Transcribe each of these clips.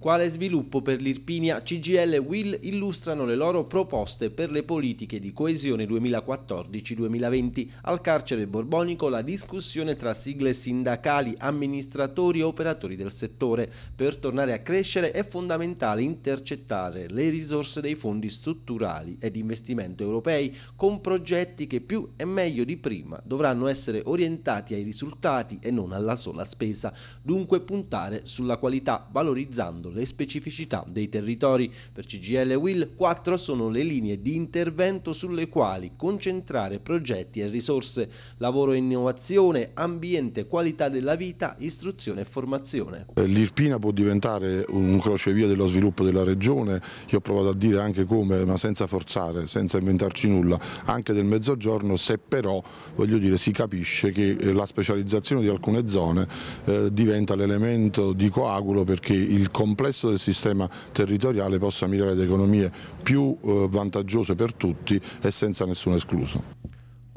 Quale sviluppo per l'Irpinia, CGL e Will illustrano le loro proposte per le politiche di coesione 2014-2020. Al carcere borbonico la discussione tra sigle sindacali, amministratori e operatori del settore. Per tornare a crescere è fondamentale intercettare le risorse dei fondi strutturali ed investimento europei con progetti che più e meglio di prima dovranno essere orientati ai risultati e non alla sola spesa. Dunque puntare sulla qualità valorizzando Considerando le specificità dei territori, per CGL Will quattro sono le linee di intervento sulle quali concentrare progetti e risorse, lavoro e innovazione, ambiente, qualità della vita, istruzione e formazione. Eh, L'Irpina può diventare un crocevia dello sviluppo della regione, io ho provato a dire anche come, ma senza forzare, senza inventarci nulla, anche del mezzogiorno, se però dire, si capisce che eh, la specializzazione di alcune zone eh, diventa l'elemento di coagulo perché il comparto complesso del sistema territoriale possa migliorare le economie più eh, vantaggiose per tutti e senza nessuno escluso.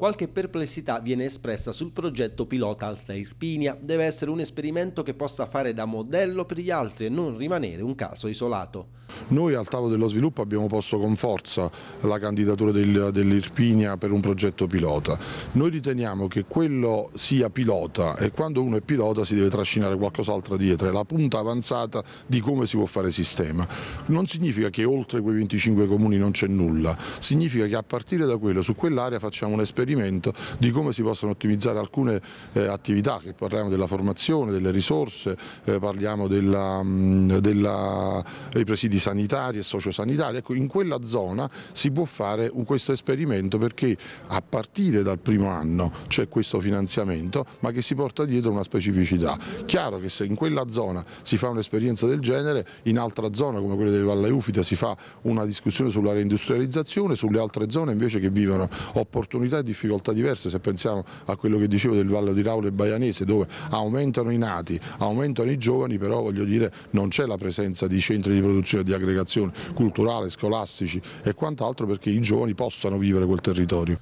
Qualche perplessità viene espressa sul progetto pilota Alta Irpinia. Deve essere un esperimento che possa fare da modello per gli altri e non rimanere un caso isolato. Noi al tavolo dello sviluppo abbiamo posto con forza la candidatura del, dell'Irpinia per un progetto pilota. Noi riteniamo che quello sia pilota e quando uno è pilota si deve trascinare qualcos'altro dietro, è la punta avanzata di come si può fare sistema. Non significa che oltre quei 25 comuni non c'è nulla, significa che a partire da quello, su quell'area facciamo un'esperienza procedimento di come si possono ottimizzare alcune eh, attività, che parliamo della formazione, delle risorse, eh, parliamo della, della, dei eh, presidi sanitari e sociosanitari, ecco in quella zona si può fare questo esperimento perché a partire dal primo anno c'è questo finanziamento ma che si porta dietro una specificità. Chiaro che se in quella zona si fa un'esperienza del genere, in altra zona come quella delle Valle Ufita si fa una discussione sulla reindustrializzazione, sulle altre zone invece che vivono opportunità e difficoltà difficoltà diverse, se pensiamo a quello che dicevo del Vallo di Raule e Baianese dove aumentano i nati, aumentano i giovani, però voglio dire non c'è la presenza di centri di produzione, di aggregazione culturale, scolastici e quant'altro perché i giovani possano vivere quel territorio.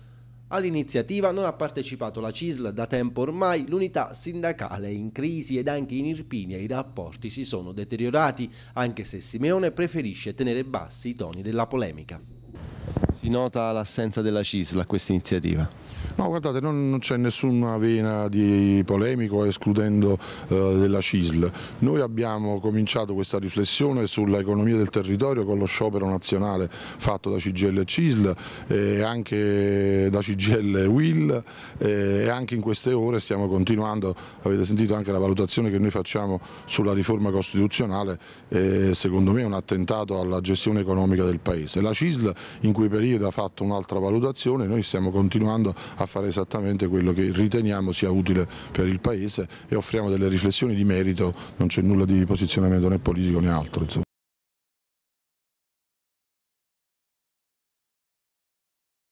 All'iniziativa non ha partecipato la CISL da tempo ormai, l'unità sindacale è in crisi ed anche in Irpinia i rapporti si sono deteriorati, anche se Simeone preferisce tenere bassi i toni della polemica. Si nota l'assenza della CISL a questa iniziativa? No, guardate, non, non c'è nessuna vena di polemico escludendo eh, della CISL. Noi abbiamo cominciato questa riflessione sull'economia del territorio con lo sciopero nazionale fatto da CGL e CISL e anche da CGL WIL e anche in queste ore stiamo continuando, avete sentito anche la valutazione che noi facciamo sulla riforma costituzionale, eh, secondo me è un attentato alla gestione economica del Paese. La CISL in quei periodi periodo ha fatto un'altra valutazione, noi stiamo continuando a fare esattamente quello che riteniamo sia utile per il Paese e offriamo delle riflessioni di merito, non c'è nulla di posizionamento né politico né altro. Insomma.